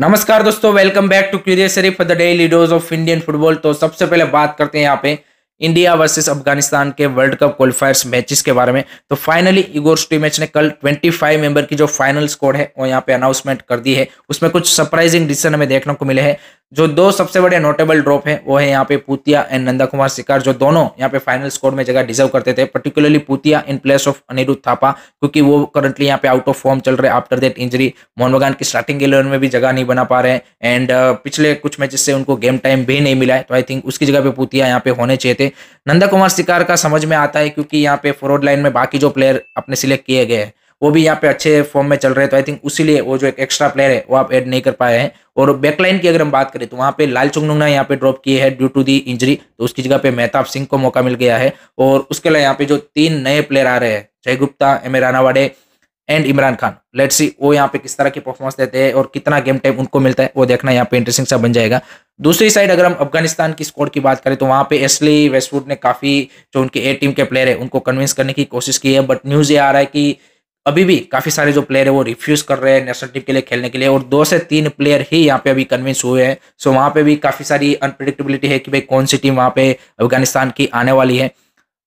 नमस्कार दोस्तों welcome back to curious Sharif for the daily dose of Indian football तो सबसे पहले बात करते हैं यहाँ पे इंडिया वर्सेस अफगानिस्तान के वर्ल्ड कप क्वालिफायर्स मैचेस के बारे में तो फाइनली इगोर मैच ने कल 25 मेंबर की जो फाइनल स्कोर है वो यहाँ पे अनाउंसमेंट कर दी है उसमें कुछ सरप्राइजिंग डिसीजन हमें देखने को मिले हैं जो दो सबसे बड़े नोटेबल ड्रॉप है वो है यहाँ पे पूतिया एंड नंदा कुमार शिकार जो दोनों यहाँ पे फाइनल स्कोर में जगह डिजर्व करते थे particularly Puitea in place of Anirudh Thapa क्योंकि वो करंटली यहाँ पे आउट ऑफ फॉर्म चल रहे आफ्टर दैट इंजरी मोहन बगान की स्टार्टिंग इलेवन में भी जगह नहीं बना पा रहे एंड uh, पिछले कुछ मैचेस से उनको गेम टाइम भी नहीं मिला है तो आई थिंक उसकी जगह पे पूतिया यहाँ पे होने चाहिए थे नंदा कुमार शिकार का समझ में आता है क्योंकि यहाँ पे फॉरवर्ड लाइन में बाकी जो प्लेयर अपने सिलेक्ट किए गए हैं वो भी यहाँ पे अच्छे फॉर्म में चल रहे हैं तो आई थिंक उसीलिए वो जो एक एक्स्ट्रा प्लेयर है वो आप ऐड नहीं कर पाए हैं और बैकलाइन की अगर हम बात करें तो वहाँ पे लाल चुंगनुंग ने यहाँ पे ड्रॉप किए हैं ड्यू टू दी इंजरी तो उसकी जगह पे मेहताब सिंह को मौका मिल गया है और उसके अलावा यहाँ पे जो तीन नए प्लेयर आ रहे हैं Jay Gupta M A Ranawade and Imran Khan let's see वो यहाँ पे किस तरह की परफॉर्मेंस देते हैं और कितना गेम टाइम उनको मिलता है वो देखना यहाँ पे इंटरेस्टिंग सा बन जाएगा दूसरी साइड अगर हम अफगानिस्तान की स्कोर की बात करें तो वहाँ पे एसली वेस्टवुड ने काफ़ी जो उनके ए टीम के प्लेयर है उनको कन्विंस करने की कोशिश की है बट न्यूज़ ये आ रहा है कि अभी भी काफ़ी सारे जो प्लेयर है वो रिफ्यूज़ कर रहे हैं नेशनल टीम के लिए खेलने के लिए और दो से तीन प्लेयर ही यहाँ पे अभी कन्विंस हुए हैं सो वहाँ पे भी काफ़ी सारी अनप्रडिक्टेबिलिटी है कि भाई कौन सी टीम वहाँ पे अफगानिस्तान की आने वाली है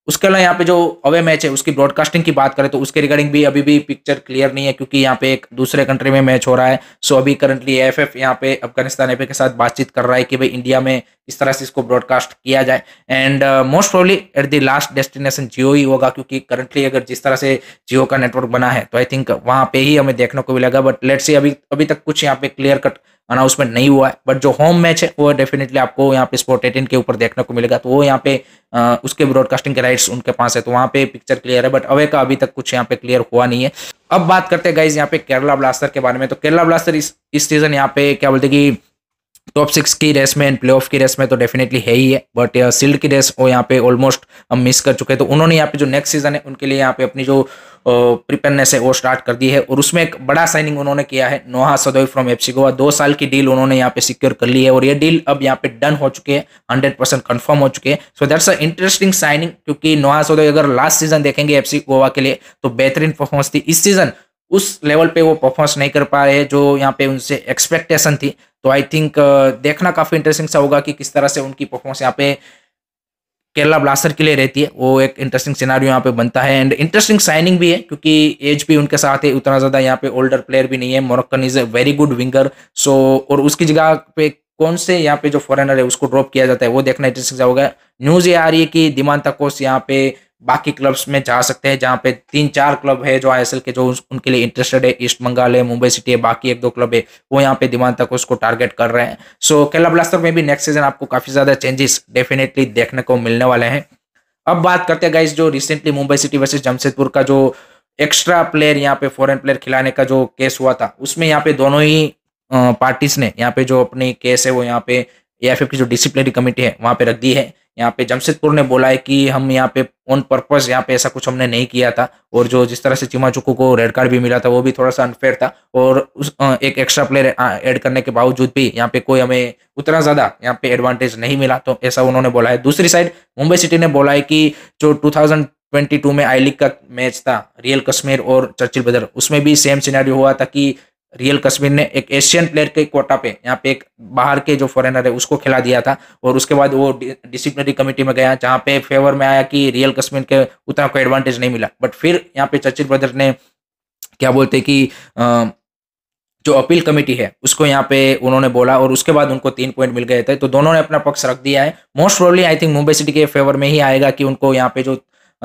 उसके अलावा यहाँ पे जो अवे मैच है उसकी ब्रॉडकास्टिंग की बात करें तो उसके रिगार्डिंग भी अभी भी पिक्चर क्लियर नहीं है क्योंकि यहाँ पे एक दूसरे कंट्री में मैच हो रहा है सो अभी करंटली एफ एफ यहाँ पे अफगानिस्तान एफ के साथ बातचीत कर रहा है कि भाई इंडिया में इस तरह से इसको ब्रॉडकास्ट किया जाए and most probably at the last destination Jio ही होगा क्योंकि करंटली अगर जिस तरह से जियो का नेटवर्क बना है तो आई थिंक वहाँ पे ही हमें देखने को मिलेगा बट लेट अभी अभी तक कुछ यहाँ पे क्लियर कट अनाउंसमेंट नहीं हुआ है बट जो होम मैच है वो डेफिनेटली आपको यहाँ पे स्पोर्ट एटीन के ऊपर देखने को मिलेगा तो वो यहाँ पे आ, उसके ब्रॉडकास्टिंग के राइट्स उनके पास है तो वहाँ पे पिक्चर क्लियर है बट अवे का अभी तक कुछ यहाँ पे क्लियर हुआ नहीं है अब बात करते हैं गाइज यहाँ पे केरला ब्लास्टर के बारे में तो केरला ब्लास्टर इस इस सीजन यहाँ पे क्या बोलते कि टॉप सिक्स की रेस में एंड प्लेऑफ की रेस में तो डेफिनेटली है ही है बट सील्ड uh, की रेस वो यहाँ पे ऑलमोस्ट हम मिस कर चुके हैं तो उन्होंने यहाँ पे जो नेक्स्ट सीजन है उनके लिए यहाँ पे अपनी जो प्रिपेयरनेस uh, है वो स्टार्ट कर दी है और उसमें एक बड़ा साइनिंग उन्होंने किया है नोहा सदोई फ्रॉम सी गोवा दो साल की डील उन्होंने यहाँ पे सिक्योर कर ली है और ये डील अब यहाँ पे डन हो चुके हैं हंड्रेड परसेंट कन्फर्म हो चुके हैं so that's a interesting signing क्योंकि नोहा सदोई अगर लास्ट सीजन देखेंगे सी गोवा के लिए तो बेहतरीन परफॉर्मेंस थी इस सीजन उस लेवल पे वो परफॉर्मेंस नहीं कर पा रहे जो यहाँ पे उनसे एक्सपेक्टेशन थी तो आई थिंक uh, देखना काफ़ी इंटरेस्टिंग सा होगा कि किस तरह से उनकी परफॉर्मेंस यहाँ पे केरला ब्लास्टर के लिए रहती है वो एक इंटरेस्टिंग सिनारी यहाँ पे बनता है एंड इंटरेस्टिंग साइनिंग भी है क्योंकि एज भी उनके साथ है उतना ज़्यादा यहाँ पे ओल्डर प्लेयर भी नहीं है Moroccan is a very good winger so और उसकी जगह पे कौन से यहाँ पे जो फॉरेनर है उसको ड्रॉप किया जाता है वो देखना इंटरेस्टिंग होगा न्यूज़ ये आ रही है कि दिमान तकोस यहाँ पे बाकी क्लब्स में जा सकते हैं जहाँ पे तीन चार क्लब है जो आई के जो उनके लिए इंटरेस्टेड है ईस्ट बंगाल है मुंबई सिटी है बाकी एक दो क्लब है वो यहाँ पे दिमाग तक उसको टारगेट कर रहे हैं सो so, केला ब्लास्टर में भी नेक्स्ट सीजन आपको काफ़ी ज़्यादा चेंजेस डेफिनेटली देखने को मिलने वाले हैं अब बात करते हैं गाइज जो recently Mumbai city versus Jamshedpur का जो एक्स्ट्रा प्लेयर यहाँ पे फॉरन प्लेयर खिलाने का जो केस हुआ था उसमें यहाँ पे दोनों ही पार्टीज ने यहाँ पे जो अपनी केस है वो यहाँ पे ए की जो डिसिप्लिनरी कमेटी है वहाँ पे रख दी है यहाँ पे जमशेदपुर ने बोला है कि हम यहाँ पे ऑन पर्पज यहाँ पे ऐसा कुछ हमने नहीं किया था और जो जिस तरह से चिमा चुकू को रेड कार्ड भी मिला था वो भी थोड़ा सा अनफेयर था और उस एक एक्स्ट्रा प्लेयर ऐड करने के बावजूद भी यहाँ पे कोई हमें उतना ज़्यादा यहाँ पे एडवांटेज नहीं मिला तो ऐसा उन्होंने बोला है दूसरी साइड मुंबई सिटी ने बोला है कि जो टू 22 में आई लीग का मैच था रियल कश्मीर और चर्चिल बदर उसमें भी सेम सिनेरियो हुआ था कि रियल कश्मीर ने एक एशियन प्लेयर के कोटा पे यहाँ पे एक बाहर के जो फॉरेनर है उसको खिला दिया था और उसके बाद वो डिसिप्लिनरी कमेटी में गया जहाँ पे फेवर में आया कि रियल कश्मीर के उतना कोई एडवांटेज नहीं मिला बट फिर यहाँ पे चचित ब्रदर ने क्या बोलते कि जो अपील कमेटी है उसको यहाँ पे उन्होंने बोला और उसके बाद उनको तीन पॉइंट मिल गए थे तो दोनों ने अपना पक्ष रख दिया है most probably I think Mumbai city के फेवर में ही आएगा कि उनको यहाँ पे जो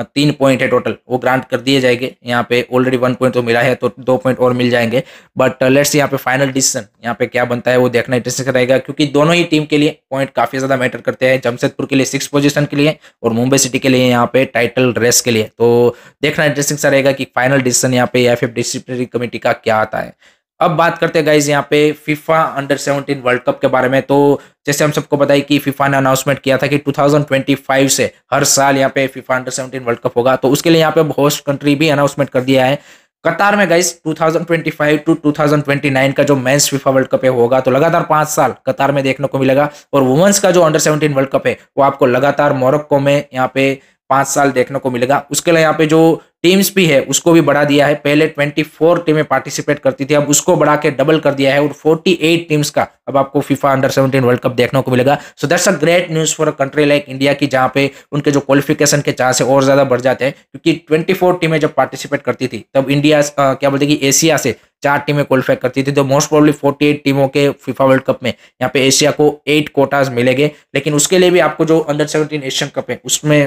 तीन पॉइंट है टोटल वो ग्रांट कर दिए जाएंगे यहाँ पे ऑलरेडी वन पॉइंट तो मिला है तो दो पॉइंट और मिल जाएंगे बट लेट्स uh, यहाँ पे फाइनल डिसीजन यहाँ पे क्या बनता है वो देखना इंटरेस्टिंग रहेगा क्योंकि दोनों ही टीम के लिए पॉइंट काफी ज्यादा मैटर करते हैं जमशेदपुर के लिए सिक्स पोजिशन के लिए और मुंबई सिटी के लिए यहाँ पे टाइटल रेस के लिए तो देखना इंटरेस्टिंग सा रहेगा कि फाइनल डिसीजन यहाँ पे एफ डिसिप्लिनरी कमेटी का क्या आता है अब बात करते हैं गाइज यहाँ पे फिफा अंडर 17 वर्ल्ड कप के बारे में तो जैसे हम सबको बताई कि फिफा ने अनाउंसमेंट किया था कि 2025 से हर साल यहाँ पे फिफा अंडर 17 वर्ल्ड कप होगा तो उसके लिए यहाँ पे होस्ट कंट्री भी अनाउंसमेंट कर दिया है कतार में गाइज 2025 टू 2029 का जो मेंस फीफा वर्ल्ड कप है होगा तो लगातार पांच साल कतार में देखने को मिलेगा और वुमेंस का जो अंडर सेवनटीन वर्ल्ड कप है वो आपको लगातार मोरक्को में यहाँ पे पांच साल देखने को मिलेगा उसके लिए यहाँ पे जो टीम्स भी है उसको भी बढ़ा दिया है पहले 24 टीमें पार्टिसिपेट करती थी अब उसको बढ़ा के डबल कर दिया है और 48 टीम्स का अब आपको फीफा अंडर 17 वर्ल्ड कप देखने को मिलेगा so that's a great news for a country like India की जहाँ पे उनके जो क्वालिफिकेशन के चांस है और ज़्यादा बढ़ जाते हैं क्योंकि ट्वेंटी टीमें जब पार्टिसिपेट करती थी तब इंडिया आ, क्या बोलते कि एशिया से चार टीमें क्वालिफाई करती थी तो मोस्ट प्रॉब्ली 48 टीमों के फीफा वर्ल्ड कप में यहाँ पे एशिया को एट कोटाज मिलेंगे लेकिन उसके लिए भी आपको जो अंडर सेवनटीन एशियन कप है उसमें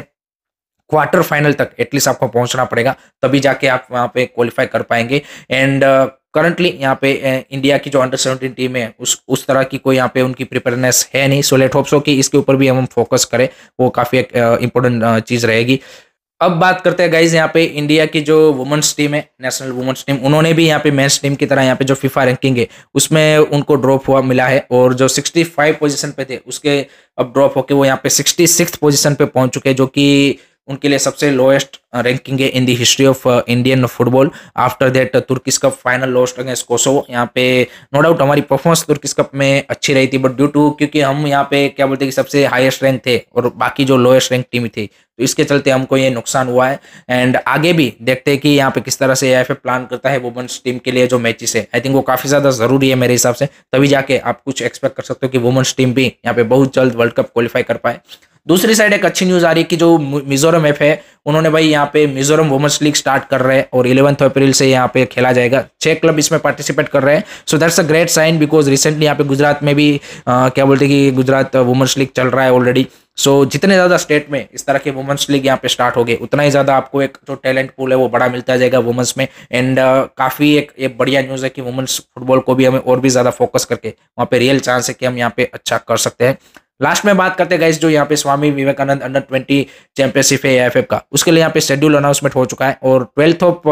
क्वार्टर फाइनल तक एटलीस्ट आपको पहुंचना पड़ेगा तभी जाके आप वहाँ पे क्वालिफाई कर पाएंगे एंड करंटली uh, यहाँ पे इंडिया uh, की जो अंडर सेवेंटीन टीम है उस उस तरह की कोई यहाँ पे उनकी प्रिपेयरनेस है नहीं सो लेट होप्स हो कि इसके ऊपर भी हम फोकस करें वो काफ़ी एक इंपॉर्टेंट uh, चीज़ रहेगी अब बात करते हैं गाइज यहाँ पे इंडिया की जो वुमेंस टीम है नेशनल वुमेंस टीम उन्होंने भी यहाँ पे मेंस टीम की तरह यहाँ पे जो फीफा रैंकिंग है उसमें उनको ड्रॉप हुआ मिला है और जो 65 पोजीशन पे थे उसके अब ड्रॉप होके वो यहाँ पे सिक्सटी पोजीशन पे पहुंच चुके हैं जो कि उनके लिए सबसे लोएस्ट रैंकिंग uh, है in the history of Indian football after that Turkish cup final lost against Kosovo यहाँ पे नो डाउट हमारी परफॉर्मेंस तुर्किस कप में अच्छी रही थी बट ड्यू टू क्योंकि हम यहाँ पे क्या बोलते हैं कि सबसे हाईएस्ट रैंक थे और बाकी जो लोएस्ट रैंक टीम थी तो इसके चलते हमको ये नुकसान हुआ है एंड आगे भी देखते हैं कि यहाँ पे किस तरह से ए प्लान करता है वुमेंस टीम के लिए जो मैचेस है आई थिंक वो काफ़ी ज़्यादा ज़रूरी है मेरे हिसाब से तभी जाके आप कुछ एक्सपेक्ट कर सकते हो कि वुमेंस टीम भी यहाँ पे बहुत जल्द वर्ल्ड कप क्वालिफाई कर पाए दूसरी साइड एक अच्छी न्यूज़ आ रही है कि जो मिजोरम एफ है उन्होंने भाई यहाँ पे मिजोरम वुमेंस लीग स्टार्ट कर रहे हैं और इलेवंथ अप्रैल से यहाँ पे खेला जाएगा छः क्लब इसमें पार्टिसिपेट कर रहे हैं so that's a great sign because recently यहाँ पे गुजरात में भी आ, क्या बोलते हैं कि गुजरात वुमेंस लीग चल रहा है ऑलरेडी सो so, जितने ज़्यादा स्टेट में इस तरह के वुमेंस लीग यहाँ पे स्टार्ट हो गए उतना ही ज़्यादा आपको एक जो टैलेंट पूल है वो बड़ा मिलता जाएगा वुमेंस में एंड uh, काफ़ी एक ये बढ़िया न्यूज़ है कि वुमेंस फुटबॉल को भी हमें और भी ज़्यादा फोकस करके वहाँ पे रियल चांस है कि हम यहाँ पे अच्छा कर सकते हैं लास्ट में बात करते गाइस जो यहाँ पे Swami Vivekananda under twenty championship है एफ का उसके लिए यहाँ पे शेड्यूल अनाउंसमेंट हो चुका है और ट्वेल्थ ऑफ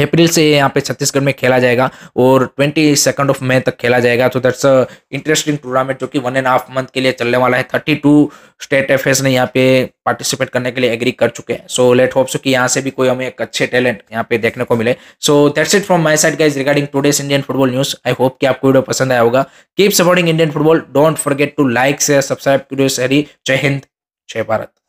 अप्रैल से यहाँ पे छत्तीसगढ़ में खेला जाएगा और ट्वेंटी सेकंड ऑफ मई तक खेला जाएगा तो दैट्स अ इंटरेस्टिंग टूर्नामेंट जो कि वन एंड हाफ मंथ के लिए चलने वाला है थर्टी टू स्टेट एफ ने यहाँ पे पार्टिसिपेट करने के लिए एग्री कर चुके हैं सो लेट होप्स कि यहाँ से भी कोई हमें एक अच्छे टैलेंट यहाँ पे देखने को मिले so that's it from my side guys regarding today's Indian football news I hope कि आपको वीडियो पसंद आया होगा keep supporting Indian football don't forget to like share subscribe to डोस हरी जय हिंद जय भारत